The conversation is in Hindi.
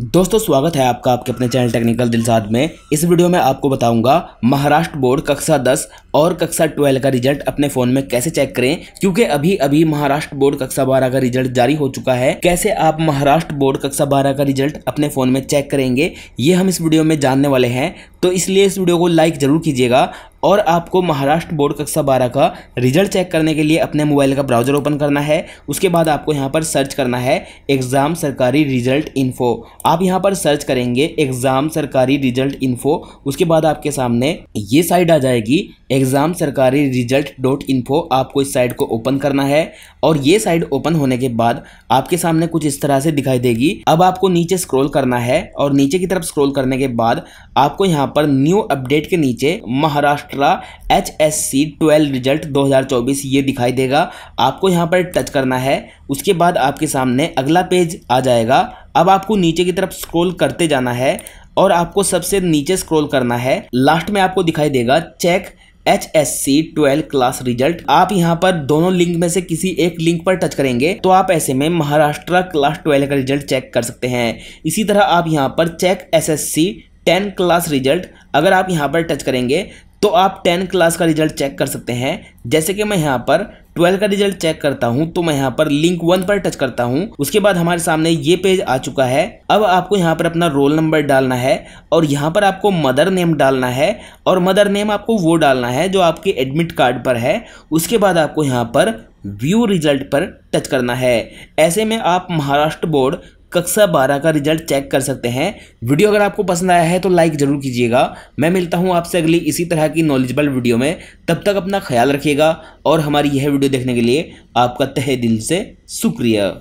दोस्तों स्वागत है आपका आपके अपने चैनल टेक्निकल दिलसाद में इस वीडियो में आपको बताऊंगा महाराष्ट्र बोर्ड कक्षा 10 और कक्षा 12 का रिजल्ट अपने फ़ोन में कैसे चेक करें क्योंकि अभी अभी महाराष्ट्र बोर्ड कक्षा 12 का रिजल्ट जारी हो चुका है कैसे आप महाराष्ट्र बोर्ड कक्षा 12 का रिजल्ट अपने फ़ोन में चेक करेंगे ये हम इस वीडियो में जानने वाले हैं तो इसलिए इस वीडियो को लाइक ज़रूर कीजिएगा और आपको महाराष्ट्र बोर्ड कक्षा बारह का रिजल्ट चेक करने के लिए अपने मोबाइल का ब्राउजर ओपन करना है उसके बाद आपको यहाँ पर सर्च करना है एग्ज़ाम सरकारी रिजल्ट इन्फो आप यहाँ पर सर्च करेंगे एग्ज़ाम सरकारी रिजल्ट इन्फो उसके बाद आपके सामने ये साइट आ जाएगी एग्ज़ाम सरकारी रिजल्ट डॉट इन्फो आपको इस साइट को ओपन करना है और ये साइट ओपन होने के बाद आपके सामने कुछ इस तरह से दिखाई देगी अब आपको नीचे स्क्रॉल करना है और नीचे की तरफ स्क्रॉल करने के बाद आपको यहाँ पर न्यू अपडेट के नीचे Maharashtra Maharashtra H S C twelve result 2024 ये दिखाई देगा आपको यहाँ पर टच करना है उसके बाद आपके सामने अगला पेज आ जाएगा अब आपको नीचे की तरफ स्क्रॉल करते जाना है और आपको सबसे नीचे स्क्रॉल करना है लास्ट में आपको दिखाई देगा check H S C twelve class result आप यहां पर दोनों लिंक में से किसी एक लिंक पर टच करेंगे तो आप ऐसे में महाराष्ट्र क्लास ट्वेल्व का रिजल्ट चेक कर सकते हैं इसी तरह आप यहां पर check S S C ten class result अगर आप यहां पर टच करेंगे तो आप टेन क्लास का रिजल्ट चेक कर सकते हैं जैसे कि मैं यहाँ पर ट्वेल्व का रिजल्ट चेक करता हूँ तो मैं यहाँ पर लिंक वन पर टच करता हूँ उसके बाद हमारे सामने ये पेज आ चुका है अब आपको यहाँ पर अपना रोल नंबर डालना है और यहाँ पर आपको मदर नेम डालना है और मदर नेम आपको वो डालना है जो आपके एडमिट कार्ड पर है उसके बाद आपको यहाँ पर व्यू रिजल्ट पर टच करना है ऐसे में आप महाराष्ट्र बोर्ड कक्षा बारह का रिजल्ट चेक कर सकते हैं वीडियो अगर आपको पसंद आया है तो लाइक ज़रूर कीजिएगा मैं मिलता हूँ आपसे अगली इसी तरह की नॉलेजबल वीडियो में तब तक अपना ख्याल रखिएगा और हमारी यह वीडियो देखने के लिए आपका तहे दिल से शुक्रिया